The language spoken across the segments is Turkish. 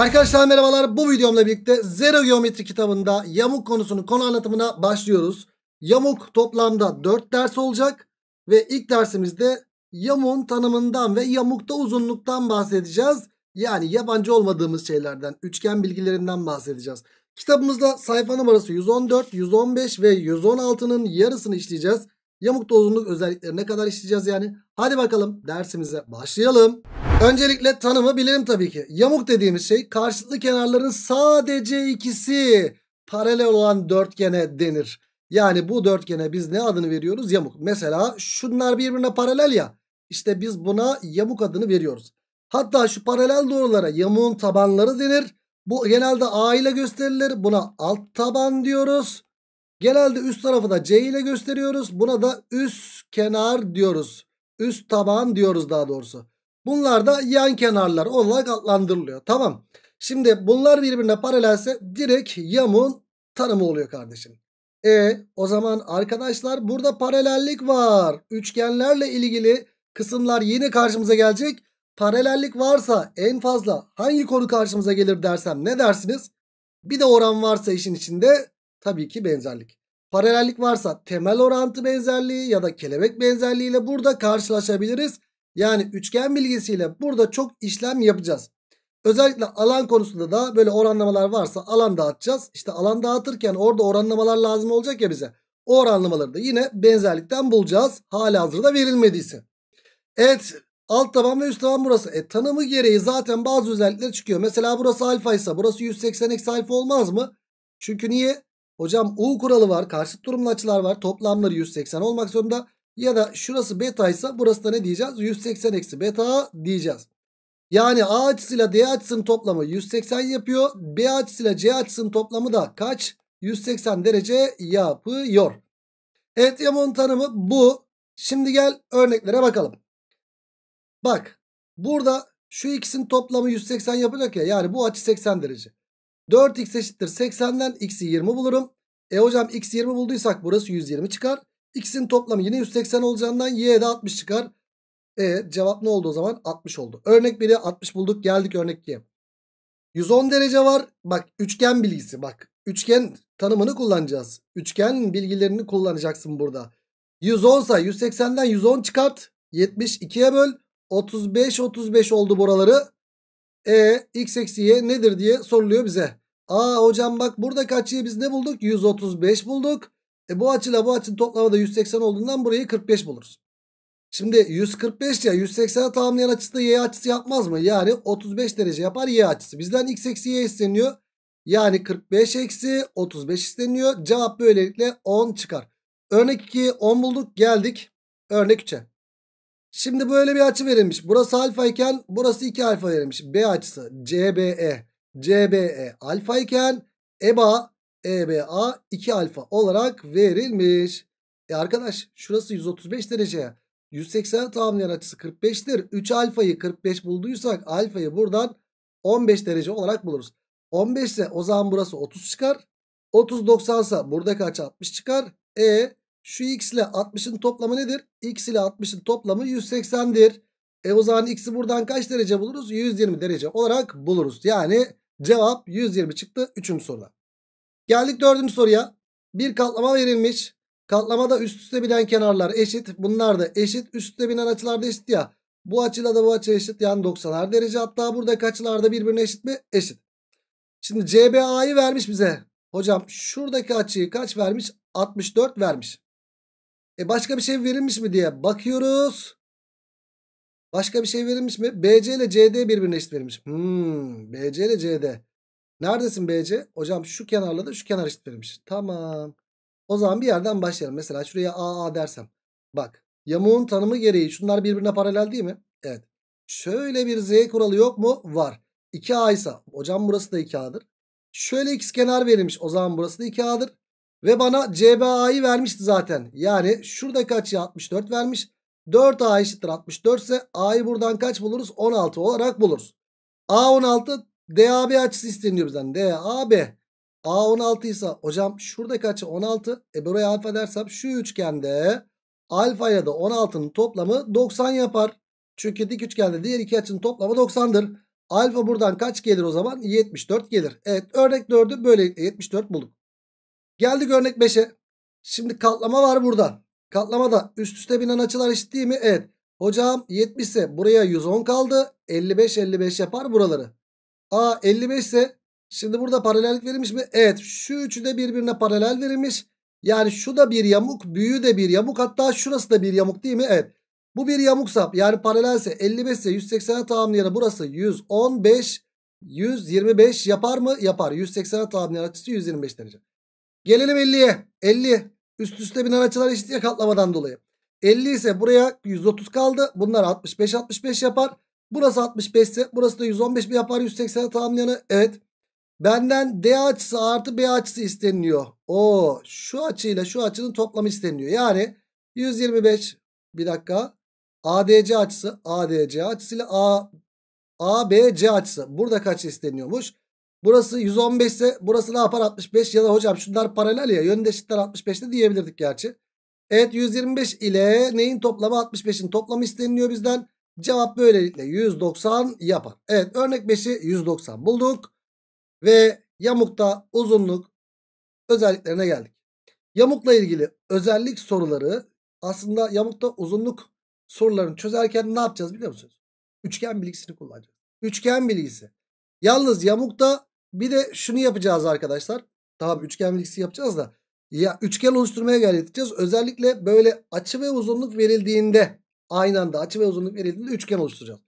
Arkadaşlar merhabalar bu videomla birlikte Zero Geometri kitabında yamuk konusunun konu anlatımına başlıyoruz. Yamuk toplamda 4 ders olacak ve ilk dersimizde yamuğun tanımından ve yamukta uzunluktan bahsedeceğiz. Yani yabancı olmadığımız şeylerden, üçgen bilgilerinden bahsedeceğiz. Kitabımızda sayfa numarası 114, 115 ve 116'nın yarısını işleyeceğiz. Yamukta uzunluk özellikleri ne kadar işleyeceğiz yani? Hadi bakalım dersimize başlayalım. Öncelikle tanımı bilelim tabii ki. Yamuk dediğimiz şey karşılıklı kenarların sadece ikisi paralel olan dörtgene denir. Yani bu dörtgene biz ne adını veriyoruz? Yamuk. Mesela şunlar birbirine paralel ya. İşte biz buna yamuk adını veriyoruz. Hatta şu paralel doğrulara yamuğun tabanları denir. Bu genelde A ile gösterilir. Buna alt taban diyoruz. Genelde üst tarafı da C ile gösteriyoruz. Buna da üst kenar diyoruz. Üst taban diyoruz daha doğrusu. Bunlar da yan kenarlar olarak adlandırılıyor. Tamam. Şimdi bunlar birbirine paralelse direkt yamuğun tanımı oluyor kardeşim. E o zaman arkadaşlar burada paralellik var. Üçgenlerle ilgili kısımlar yine karşımıza gelecek. Paralellik varsa en fazla hangi konu karşımıza gelir dersem ne dersiniz? Bir de oran varsa işin içinde tabii ki benzerlik. Paralellik varsa temel orantı benzerliği ya da kelebek benzerliğiyle burada karşılaşabiliriz. Yani üçgen bilgisiyle burada çok işlem yapacağız. Özellikle alan konusunda da böyle oranlamalar varsa alan dağıtacağız. İşte alan dağıtırken orada oranlamalar lazım olacak ya bize. O oranlamaları da yine benzerlikten bulacağız. Hala hazırda verilmediyse. Evet alt taban ve üst taban burası. E tanımı gereği zaten bazı özellikler çıkıyor. Mesela burası alfa ise burası 180 eksi alfa olmaz mı? Çünkü niye? Hocam U kuralı var. Karşıt durumlu açılar var. Toplamları 180 olmak zorunda. Ya da şurası beta ise burası da ne diyeceğiz? 180 eksi beta diyeceğiz. Yani A açısıyla D açısının toplamı 180 yapıyor. B açısıyla C açısının toplamı da kaç? 180 derece yapıyor. Evet Yamon tanımı bu. Şimdi gel örneklere bakalım. Bak burada şu ikisinin toplamı 180 yapacak ya. Yani bu açı 80 derece. 4x eşittir 80'den x'i 20 bulurum. E hocam x 20 bulduysak burası 120 çıkar. İkisinin toplamı yine 180 olacağından y'ye de 60 çıkar. E cevap ne oldu o zaman? 60 oldu. Örnek 1'e 60 bulduk. Geldik örnek 2'ye. 110 derece var. Bak üçgen bilgisi bak. Üçgen tanımını kullanacağız. Üçgen bilgilerini kullanacaksın burada. 110 say 180'den 110 çıkart. 72'ye böl. 35 35 oldu buraları. E x eksi y nedir diye soruluyor bize. Aa hocam bak burada kaç y biz ne bulduk? 135 bulduk. E bu açıyla bu açının toplamı da 180 olduğundan burayı 45 buluruz. Şimdi 145 ya 180'e tamamlayan açısı da y açısı yapmaz mı? Yani 35 derece yapar y açısı. Bizden x eksi y isteniyor. Yani 45 eksi 35 isteniyor. Cevap böylelikle 10 çıkar. Örnek 2 10 bulduk geldik. Örnek 3'e. Şimdi böyle bir açı verilmiş. Burası alfa iken burası 2 alfa verilmiş. B açısı CBE. CBE alfa iken EBA EBA 2 alfa olarak verilmiş. E arkadaş şurası 135 derece. 180 tamamlayan açısı 45'tir. 3 alfayı 45 bulduysak alfayı buradan 15 derece olarak buluruz. 15 ise o zaman burası 30 çıkar. 30 90 ise burada kaç 60 çıkar. E şu x ile 60'ın toplamı nedir? X ile 60'ın toplamı 180'dir. E o zaman x'i buradan kaç derece buluruz? 120 derece olarak buluruz. Yani cevap 120 çıktı 3. soruda. Geldik dördüncü soruya. Bir katlama verilmiş. Katlamada üst üste binen kenarlar eşit. Bunlar da eşit. Üst üste binen açılar da eşit ya. Bu açıyla da bu açı eşit. Yani 90'ar derece. Hatta buradaki açılar da birbirine eşit mi? Eşit. Şimdi CBA'yı vermiş bize. Hocam şuradaki açıyı kaç vermiş? 64 vermiş. E başka bir şey verilmiş mi diye bakıyoruz. Başka bir şey verilmiş mi? BC ile CD birbirine eşit verilmiş. Hmm, BC ile CD. Neredesin BC? Hocam şu kenarla da şu kenar eşit verilmiş. Tamam. O zaman bir yerden başlayalım. Mesela şuraya AA dersem. Bak yamuğun tanımı gereği şunlar birbirine paralel değil mi? Evet. Şöyle bir Z kuralı yok mu? Var. 2A ise hocam burası da 2A'dır. Şöyle x kenar verilmiş. O zaman burası da 2A'dır. Ve bana CBA'yı vermişti zaten. Yani şurada kaç 64 vermiş. 4A eşittir 64 ise A'yı buradan kaç buluruz? 16 olarak buluruz. A 16 DAB açısı isteniyor bizden. DAB. A 16 ise hocam şuradaki açı 16. E buraya alfa dersem şu üçgende alfa ile de 16'nın toplamı 90 yapar. Çünkü dik üçgende diğer iki açının toplamı 90'dır. Alfa buradan kaç gelir o zaman? 74 gelir. Evet örnek 4'ü böyle 74 e, bulduk. Geldik örnek 5'e. Şimdi katlama var burada. Katlamada üst üste binen açılar eşit değil mi? Evet. Hocam 70 ise buraya 110 kaldı. 55 55 yapar buraları. A 55 ise şimdi burada paralellik verilmiş mi? Evet şu üçü de birbirine paralel verilmiş. Yani şu da bir yamuk büyüğü de bir yamuk hatta şurası da bir yamuk değil mi? Evet. Bu bir yamuk sap yani paralelse 55 ise 180'e tamamlayanı burası 115 125 yapar mı? Yapar. 180'e tamamlayan açısı 125 derece. Gelelim 50'ye. 50 üst üste binen açılar eşitliğe katlamadan dolayı. 50 ise buraya 130 kaldı. Bunlar 65-65 yapar. Burası 65 ise burası da 115 mi yapar 180'e tamamlayanı? Evet. Benden D açısı artı B açısı isteniliyor. O şu açıyla şu açının toplamı isteniliyor. Yani 125 bir dakika ADC açısı ADC açısıyla A ABC açısı. Burada kaç isteniyormuş? Burası 115 ise burası ne yapar 65 ya da hocam şunlar paralel ya yöndeşitler 65 de diyebilirdik gerçi. Evet 125 ile neyin toplamı 65'in toplamı isteniliyor bizden. Cevap böylelikle 190 yapar. Evet örnek 5'i 190 bulduk. Ve yamukta uzunluk özelliklerine geldik. Yamukla ilgili özellik soruları aslında yamukta uzunluk sorularını çözerken ne yapacağız biliyor musunuz? Üçgen bilgisini kullanacağız. Üçgen bilgisi. Yalnız yamukta bir de şunu yapacağız arkadaşlar. Tabi üçgen bilgisi yapacağız da. Ya üçgen oluşturmaya gayret edeceğiz. Özellikle böyle açı ve uzunluk verildiğinde aynı anda açı ve uzunluk verildiğinde üçgen oluşturacağız.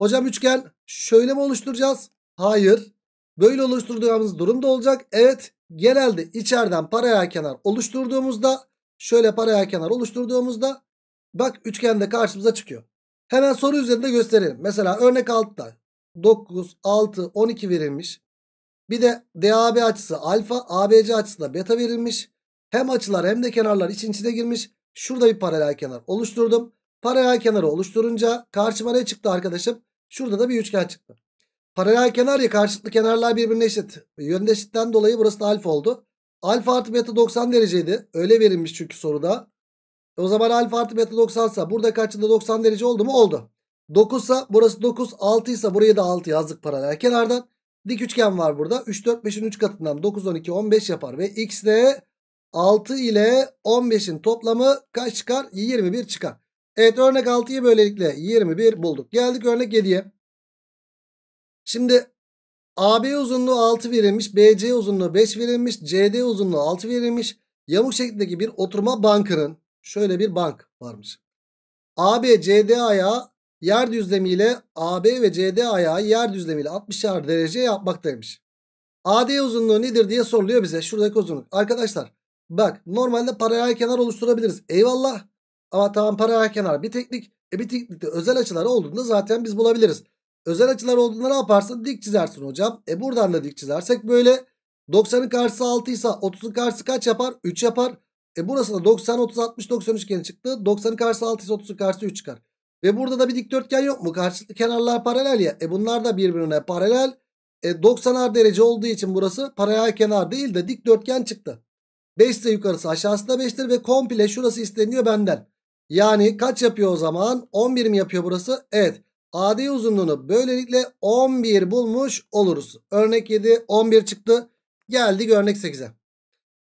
Hocam üçgen şöyle mi oluşturacağız? Hayır. Böyle oluşturduğumuz durumda olacak. Evet genelde içeriden paralel kenar oluşturduğumuzda şöyle paralel kenar oluşturduğumuzda bak üçgen de karşımıza çıkıyor. Hemen soru üzerinde gösterelim. Mesela örnek altta 9, 6, 12 verilmiş. Bir de DAB açısı alfa, ABC açısı da beta verilmiş. Hem açılar hem de kenarlar için içine girmiş. Şurada bir paralel kenar oluşturdum. Paralel kenarı oluşturunca karşıma ne çıktı arkadaşım? Şurada da bir üçgen çıktı. Paralel kenar ya karşılıklı kenarlar birbirine eşit. Yönde eşitten dolayı burası da alfa oldu. Alfa artı beta 90 dereceydi. Öyle verilmiş çünkü soruda. E, o zaman alfa artı beta 90 ise burada kaçında 90 derece oldu mu? Oldu. 9 ise burası 9. 6 ise buraya da 6 yazdık paralel kenardan. Dik üçgen var burada. 3, 4, 5'in 3 katından 9, 12, 15 yapar. Ve x de 6 ile 15'in toplamı kaç çıkar? 21 çıkar. Evet örnek 6'yı böylelikle 21 bulduk. Geldik örnek 7'ye. Şimdi AB uzunluğu 6 verilmiş. BC uzunluğu 5 verilmiş. CD uzunluğu 6 verilmiş. Yamuk şeklindeki bir oturma bankının şöyle bir bank varmış. AB CD ayağı yer düzlemiyle AB ve CD ayağı yer düzlemiyle 60 derece yapmaktaymış. AD uzunluğu nedir diye soruluyor bize. Şuradaki uzunluk. Arkadaşlar bak normalde paralel kenar oluşturabiliriz. Eyvallah. Ama tamam paralel kenar bir teknik. E bir teknikte özel açılar olduğunda zaten biz bulabiliriz. Özel açılar olduğunda ne yaparsın? Dik çizersin hocam. E buradan da dik çizersek böyle 90'ın karşısı 6 ise 30'un karşısı kaç yapar? 3 yapar. E burası da 90, 30, 60, 90 üçgeni çıktı. 90'ın karşısı 6 ise 30'un karşısı 3 çıkar. Ve burada da bir dikdörtgen yok mu? Karşılıklı kenarlar paralel ya. E bunlar da birbirine paralel. E 90'ar derece olduğu için burası paralel kenar değil de dikdörtgen çıktı. 5 ise yukarısı aşağısı da 5'tir ve komple şurası isteniyor benden. Yani kaç yapıyor o zaman? 11 mi yapıyor burası? Evet. AD uzunluğunu böylelikle 11 bulmuş oluruz. Örnek 7 11 çıktı. Geldik örnek 8'e.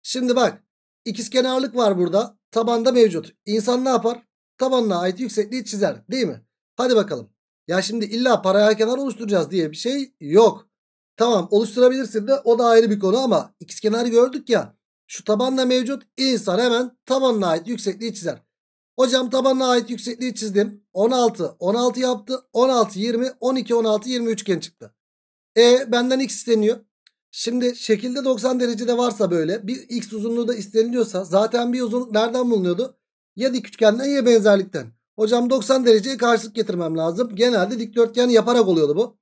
Şimdi bak ikizkenarlık var burada. Tabanda mevcut. İnsan ne yapar? Tabanına ait yüksekliği çizer değil mi? Hadi bakalım. Ya şimdi illa paralel kenar oluşturacağız diye bir şey yok. Tamam oluşturabilirsin de o da ayrı bir konu ama ikizkenarı gördük ya. Şu tabanla mevcut insan hemen tabanına ait yüksekliği çizer. Hocam tabanına ait yüksekliği çizdim. 16, 16 yaptı. 16, 20, 12, 16, 20 üçgen çıktı. E benden x isteniyor. Şimdi şekilde 90 derecede varsa böyle bir x uzunluğu da isteniliyorsa zaten bir uzunluk nereden bulunuyordu? Ya dik üçgenden ya benzerlikten. Hocam 90 dereceye karşılık getirmem lazım. Genelde dikdörtgen yaparak oluyordu bu.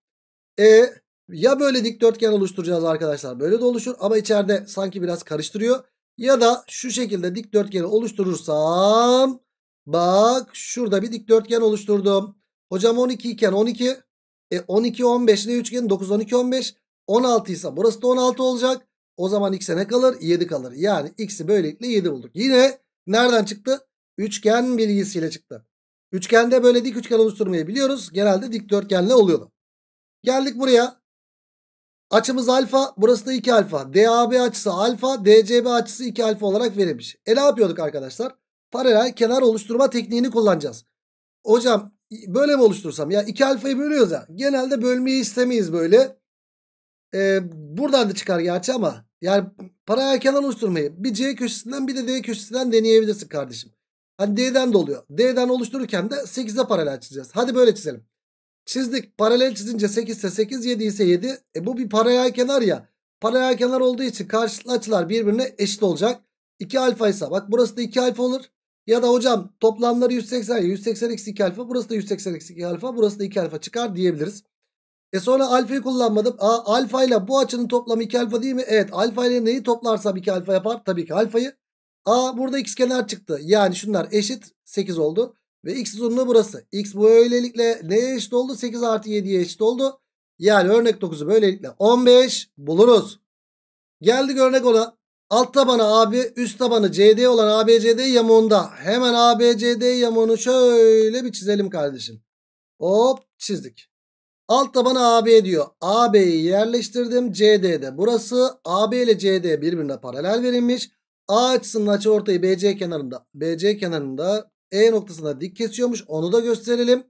E ya böyle dikdörtgen oluşturacağız arkadaşlar. Böyle de oluşur ama içeride sanki biraz karıştırıyor. Ya da şu şekilde dikdörtgeni oluşturursam Bak şurada bir dikdörtgen oluşturdum. Hocam 12 iken 12. E 12 15 ne üçgen? 9 12 15. 16 ise burası da 16 olacak. O zaman x'e ne kalır? 7 kalır. Yani x'i böylelikle 7 bulduk. Yine nereden çıktı? Üçgen bilgisiyle çıktı. Üçgende böyle dik üçgen oluşturmayı biliyoruz. Genelde dikdörtgenle oluyordu. Geldik buraya. Açımız alfa. Burası da 2 alfa. DAB açısı alfa. DCB açısı 2 alfa olarak verilmiş. E ne yapıyorduk arkadaşlar? paralel kenar oluşturma tekniğini kullanacağız. Hocam böyle mi oluştursam? Ya iki alfayı bölüyoruz ya. Genelde bölmeyi istemeyiz böyle. Ee, buradan da çıkar gerçi ama. Yani paralel kenar oluşturmayı bir C köşesinden bir de D köşesinden deneyebilirsin kardeşim. Hani D'den de oluyor. D'den oluştururken de 8'e paralel çizeceğiz. Hadi böyle çizelim. Çizdik. Paralel çizince 8 ise 8, 7 ise 7. E bu bir paralel kenar ya. Paralel kenar olduğu için karşılıklı açılar birbirine eşit olacak. 2 alfa ise bak burası da 2 alfa olur. Ya da hocam toplamları 180 180 eksi 2 alfa burası da 180 eksi 2 alfa burası da 2 alfa çıkar diyebiliriz. E sonra alfayı kullanmadım. A, alfa ile bu açının toplamı 2 alfa değil mi? Evet alfa ile neyi toplarsam 2 alfa yapar? Tabii ki alfayı. A burada x kenar çıktı. Yani şunlar eşit 8 oldu. Ve x uzunluğu burası. X bu öylelikle neye eşit oldu? 8 artı 7'ye eşit oldu. Yani örnek 9'u böylelikle 15 buluruz. Geldik örnek ona. Alt tabanı AB üst tabanı CD olan ABCD yamuğunda. Hemen ABCD yamuğunu şöyle bir çizelim kardeşim. Hop çizdik. Alt tabanı AB diyor. AB'yi yerleştirdim CD'de. Burası AB ile CD birbirine paralel verilmiş. A açısının açı ortayı BC kenarında. BC kenarında E noktasında dik kesiyormuş. Onu da gösterelim.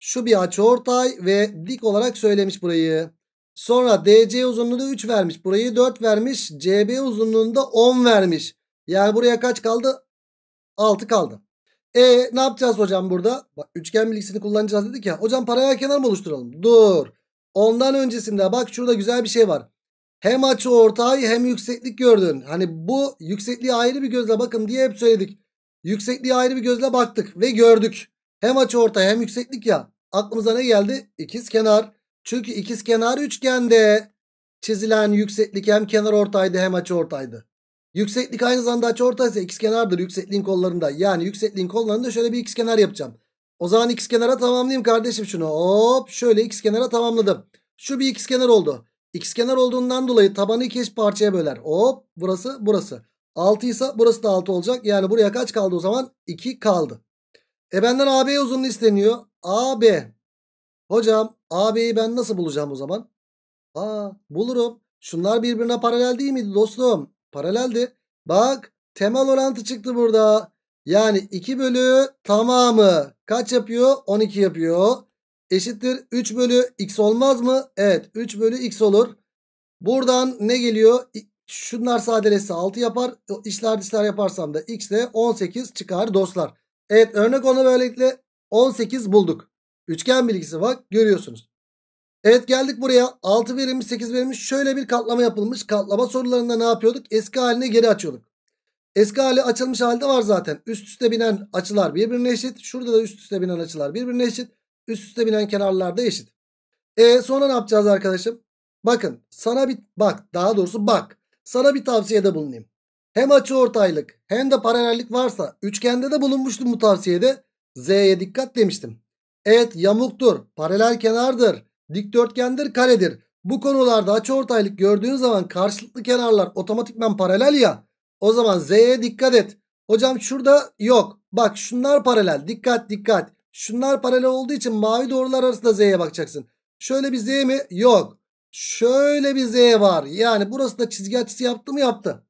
Şu bir açı ortay ve dik olarak söylemiş burayı. Sonra DC uzunluğunda 3 vermiş. Burayı 4 vermiş. CB uzunluğunda 10 vermiş. Yani buraya kaç kaldı? 6 kaldı. E ne yapacağız hocam burada? Bak üçgen bilgisini kullanacağız dedik ya. Hocam paralel kenar mı oluşturalım? Dur. Ondan öncesinde bak şurada güzel bir şey var. Hem açı ortay hem yükseklik gördün. Hani bu yüksekliği ayrı bir gözle bakın diye hep söyledik. Yüksekliği ayrı bir gözle baktık ve gördük. Hem açı ortay hem yükseklik ya. Aklımıza ne geldi? İkiz kenar. Çünkü ikizkenar üçgende çizilen yükseklik hem kenar ortaydı hem açı ortaydı. Yükseklik aynı zamanda açı ortaysa ikizkenardır yüksekliğin kollarında. Yani yüksekliğin kollarında şöyle bir ikizkenar yapacağım. O zaman ikizkenara tamamlayayım kardeşim şunu. Hop şöyle ikizkenara tamamladım. Şu bir ikizkenar oldu. İkizkenar olduğundan dolayı tabanı iki eş parçaya böler. Hop burası burası. 6 ise burası da 6 olacak. Yani buraya kaç kaldı o zaman? 2 kaldı. E benden AB uzunluğu isteniyor. AB. Hocam AB'yi ben nasıl bulacağım o zaman? Aa bulurum. Şunlar birbirine paralel değil miydi dostum? Paraleldi. Bak temel orantı çıktı burada. Yani 2 bölü tamamı kaç yapıyor? 12 yapıyor. Eşittir 3 bölü x olmaz mı? Evet 3 bölü x olur. Buradan ne geliyor? Şunlar sadelesi 6 yapar. İşler dışlar yaparsam da x de 18 çıkar dostlar. Evet örnek onu böylelikle 18 bulduk. Üçgen bilgisi bak görüyorsunuz. Evet geldik buraya. 6 verilmiş 8 verilmiş şöyle bir katlama yapılmış. Katlama sorularında ne yapıyorduk? Eski haline geri açıyorduk. Eski hali açılmış halde var zaten. Üst üste binen açılar birbirine eşit. Şurada da üst üste binen açılar birbirine eşit. Üst üste binen kenarlar da eşit. E sonra ne yapacağız arkadaşım? Bakın sana bir bak daha doğrusu bak. Sana bir tavsiyede bulunayım. Hem açı ortaylık hem de paralellik varsa üçgende de bulunmuştum bu tavsiyede. Z'ye dikkat demiştim. Evet yamuktur, paralel kenardır, dikdörtgendir, karedir. Bu konularda açıortaylık gördüğün zaman karşılıklı kenarlar otomatikman paralel ya. O zaman Z'ye dikkat et. Hocam şurada yok. Bak şunlar paralel. Dikkat dikkat. Şunlar paralel olduğu için mavi doğrular arasında Z'ye bakacaksın. Şöyle bir Z mi? Yok. Şöyle bir Z var. Yani burası da çizgi açısı yaptı mı yaptı.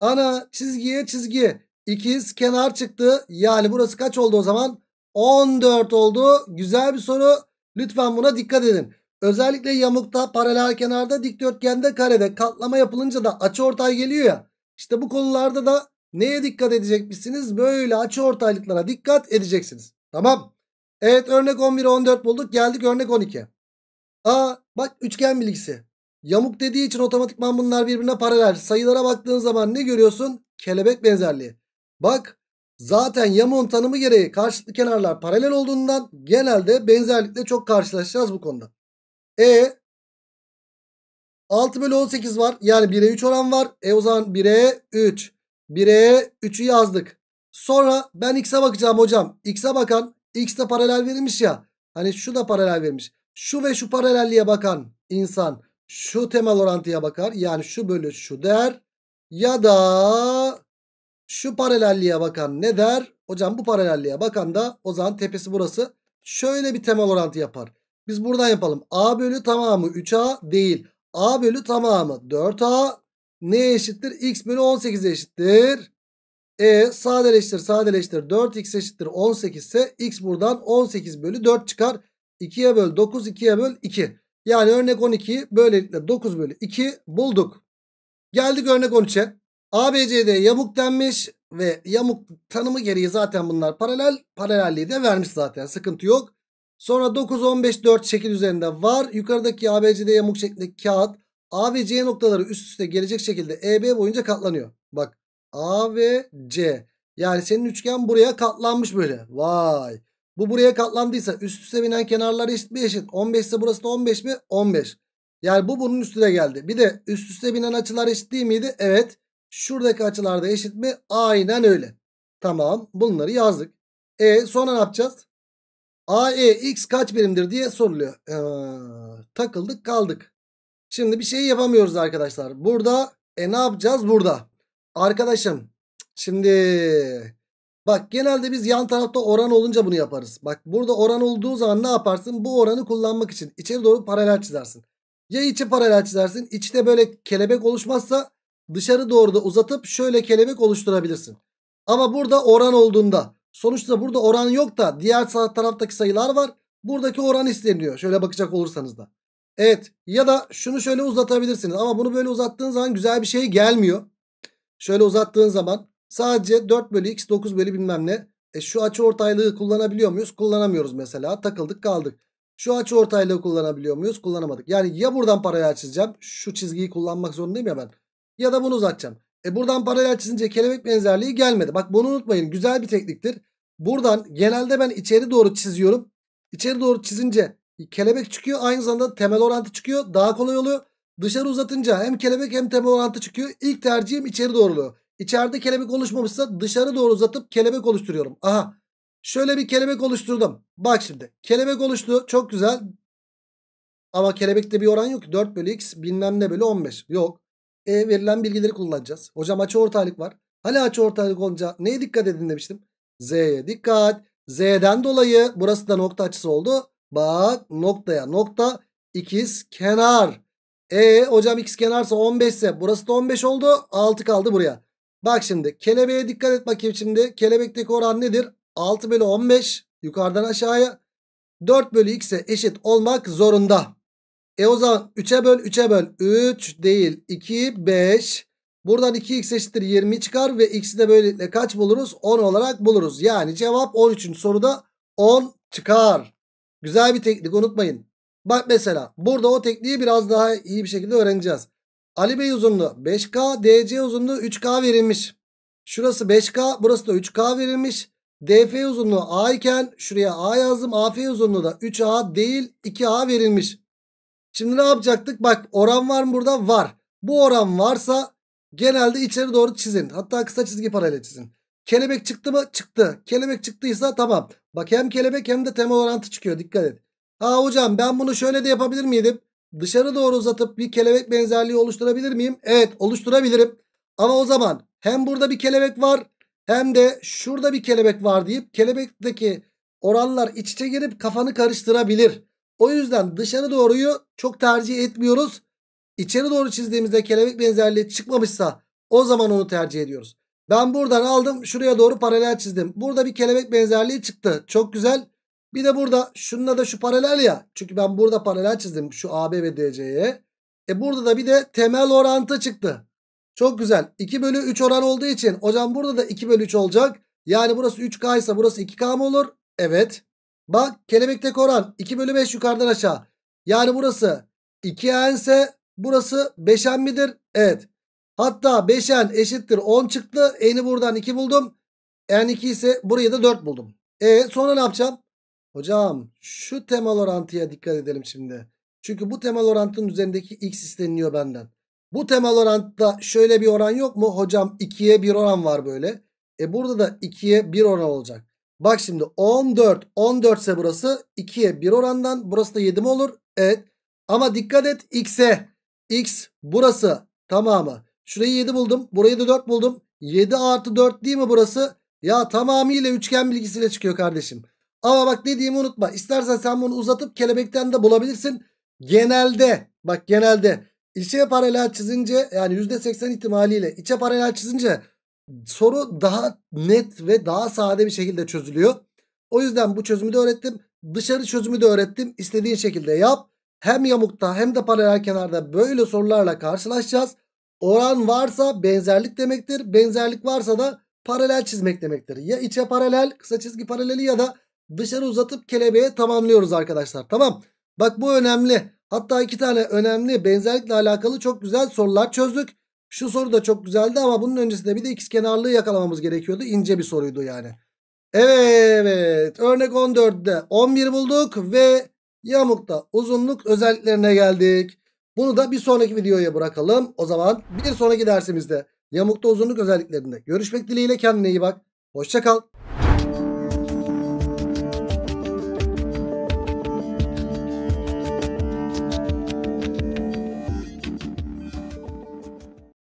Ana çizgiye çizgi. İkiz kenar çıktı. Yani burası kaç oldu o zaman? 14 oldu. Güzel bir soru. Lütfen buna dikkat edin. Özellikle yamukta, paralel kenarda, dikdörtgende, karede katlama yapılınca da açı ortay geliyor ya. İşte bu konularda da neye dikkat edecekmişsiniz? Böyle açı ortaylıklara dikkat edeceksiniz. Tamam. Evet örnek 11 14 bulduk. Geldik örnek 12. Aa bak üçgen bilgisi. Yamuk dediği için otomatikman bunlar birbirine paralel. Sayılara baktığın zaman ne görüyorsun? Kelebek benzerliği. Bak Zaten Yamon tanımı gereği karşılıklı kenarlar paralel olduğundan genelde benzerlikle çok karşılaşacağız bu konuda. E 6 bölü 18 var. Yani 1'e 3 oran var. E o zaman 1'e 3. 1'e 3'ü yazdık. Sonra ben x'e bakacağım hocam. X'e bakan x de paralel verilmiş ya. Hani şu da paralel verilmiş. Şu ve şu paralelliğe bakan insan şu temel orantıya bakar. Yani şu bölü şu der. Ya da şu paralelliğe bakan ne der? Hocam bu paralelliğe bakan da o zaman tepesi burası. Şöyle bir temel orantı yapar. Biz buradan yapalım. A bölü tamamı 3A değil. A bölü tamamı 4A ne eşittir? X bölü 18 eşittir. E sadeleştir sadeleştir 4x eşittir 18 ise x buradan 18 bölü 4 çıkar. 2'ye böl 9 2'ye böl 2. Yani örnek 12'yi böylelikle 9 bölü 2 bulduk. Geldik örnek 13'e. ABCD yamuk denmiş ve yamuk tanımı gereği zaten bunlar paralel. Paralelliği de vermiş zaten sıkıntı yok. Sonra 9, 15, 4 şekil üzerinde var. Yukarıdaki ABCD yamuk şeklindeki kağıt A ve C noktaları üst üste gelecek şekilde EB boyunca katlanıyor. Bak A ve C. Yani senin üçgen buraya katlanmış böyle. Vay. Bu buraya katlandıysa üst üste binen kenarlar eşit mi eşit? 15 ise burası da 15 mi? 15. Yani bu bunun üstüne geldi. Bir de üst üste binen açılar eşit değil miydi? Evet. Şuradaki açılarda eşit mi? Aynen öyle. Tamam bunları yazdık. E sonra ne yapacağız? AE x kaç birimdir diye soruluyor. Ee, takıldık kaldık. Şimdi bir şey yapamıyoruz arkadaşlar. Burada e ne yapacağız burada? Arkadaşım şimdi bak genelde biz yan tarafta oran olunca bunu yaparız. Bak burada oran olduğu zaman ne yaparsın? Bu oranı kullanmak için içeri doğru paralel çizersin. Ya içi paralel çizersin. İçte böyle kelebek oluşmazsa dışarı doğru da uzatıp şöyle kelebek oluşturabilirsin. Ama burada oran olduğunda sonuçta burada oran yok da diğer taraftaki sayılar var. Buradaki oran isteniyor. Şöyle bakacak olursanız da. Evet ya da şunu şöyle uzatabilirsiniz. Ama bunu böyle uzattığın zaman güzel bir şey gelmiyor. Şöyle uzattığın zaman sadece 4 bölü x 9 bölü bilmem ne. E şu açı ortaylığı kullanabiliyor muyuz? Kullanamıyoruz mesela. Takıldık kaldık. Şu açı ortaylığı kullanabiliyor muyuz? Kullanamadık. Yani ya buradan paralel çizeceğim. Şu çizgiyi kullanmak zorundayım ya ben ya da bunu uzatacağım. E buradan paralel çizince kelebek benzerliği gelmedi. Bak bunu unutmayın güzel bir tekniktir. Buradan genelde ben içeri doğru çiziyorum. İçeri doğru çizince kelebek çıkıyor. Aynı zamanda temel orantı çıkıyor. Daha kolay oluyor. Dışarı uzatınca hem kelebek hem temel orantı çıkıyor. İlk tercihim içeri doğruluyor. İçeride kelebek oluşmamışsa dışarı doğru uzatıp kelebek oluşturuyorum. Aha şöyle bir kelebek oluşturdum. Bak şimdi kelebek oluştu çok güzel. Ama kelebekte bir oran yok. 4 bölü x bilmem ne bölü 15 yok. E verilen bilgileri kullanacağız. Hocam açı ortaylık var. Hala hani açı ortaylık olunca neye dikkat edin demiştim. Z'ye dikkat. Z'den dolayı burası da nokta açısı oldu. Bak noktaya nokta ikiz kenar. E hocam x kenarsa 15 ise burası da 15 oldu. 6 kaldı buraya. Bak şimdi kelebeğe dikkat et bakayım şimdi. Kelebekteki oran nedir? 6 bölü 15 yukarıdan aşağıya. 4 bölü x'e eşit olmak zorunda. E o zaman 3'e böl 3'e böl. 3 değil 2 5. Buradan 2x eşittir 20 çıkar ve x'i de böylelikle kaç buluruz? 10 olarak buluruz. Yani cevap 13. soruda 10 çıkar. Güzel bir teknik unutmayın. Bak mesela burada o tekniği biraz daha iyi bir şekilde öğreneceğiz. Ali Bey uzunluğu 5K, DC uzunluğu 3K verilmiş. Şurası 5K, burası da 3K verilmiş. DF uzunluğu A iken şuraya A yazdım. AF uzunluğu da 3A değil 2A verilmiş. Şimdi ne yapacaktık? Bak oran var mı burada? Var. Bu oran varsa genelde içeri doğru çizin. Hatta kısa çizgi paralel çizin. Kelebek çıktı mı? Çıktı. Kelebek çıktıysa tamam. Bak hem kelebek hem de temel orantı çıkıyor. Dikkat et. Ha hocam ben bunu şöyle de yapabilir miydim? Dışarı doğru uzatıp bir kelebek benzerliği oluşturabilir miyim? Evet oluşturabilirim. Ama o zaman hem burada bir kelebek var hem de şurada bir kelebek var deyip kelebekteki oranlar iç içe girip kafanı karıştırabilir. O yüzden dışarı doğruyu çok tercih etmiyoruz. İçeri doğru çizdiğimizde kelebek benzerliği çıkmamışsa o zaman onu tercih ediyoruz. Ben buradan aldım şuraya doğru paralel çizdim. Burada bir kelebek benzerliği çıktı. Çok güzel. Bir de burada şununla da şu paralel ya. Çünkü ben burada paralel çizdim şu AB ve DC'ye. E burada da bir de temel orantı çıktı. Çok güzel. 2 bölü 3 oran olduğu için hocam burada da 2 bölü 3 olacak. Yani burası 3K ise burası 2K mı olur? Evet. Bak kelebekteki oran 2 bölü 5 yukarıdan aşağı. Yani burası 2n ise burası 5n midir? Evet. Hatta 5n eşittir 10 çıktı. N'i buradan 2 buldum. n 2 ise buraya da 4 buldum. E sonra ne yapacağım? Hocam şu temel orantıya dikkat edelim şimdi. Çünkü bu temel orantının üzerindeki x isteniliyor benden. Bu temel orantıda şöyle bir oran yok mu? Hocam 2'ye 1 oran var böyle. E burada da 2'ye 1 oran olacak. Bak şimdi 14. 14 ise burası 2'ye 1 orandan. Burası da 7 mi olur? Evet. Ama dikkat et x'e. x burası tamamı. Şurayı 7 buldum. Burayı da 4 buldum. 7 artı 4 değil mi burası? Ya tamamıyla üçgen bilgisiyle çıkıyor kardeşim. Ama bak dediğimi unutma. İstersen sen bunu uzatıp kelebekten de bulabilirsin. Genelde bak genelde içe paralel çizince yani %80 ihtimaliyle içe paralel çizince soru daha net ve daha sade bir şekilde çözülüyor. O yüzden bu çözümü de öğrettim. Dışarı çözümü de öğrettim. İstediğin şekilde yap. Hem yamukta hem de paralel kenarda böyle sorularla karşılaşacağız. Oran varsa benzerlik demektir. Benzerlik varsa da paralel çizmek demektir. Ya içe paralel, kısa çizgi paraleli ya da dışarı uzatıp kelebeğe tamamlıyoruz arkadaşlar. Tamam. Bak bu önemli. Hatta iki tane önemli benzerlikle alakalı çok güzel sorular çözdük. Şu soru da çok güzeldi ama bunun öncesinde bir de x kenarlığı yakalamamız gerekiyordu. İnce bir soruydu yani. Evet örnek 14'de 11 bulduk ve yamukta uzunluk özelliklerine geldik. Bunu da bir sonraki videoya bırakalım. O zaman bir sonraki dersimizde yamukta uzunluk özelliklerinde görüşmek dileğiyle kendine iyi bak. Hoşçakal.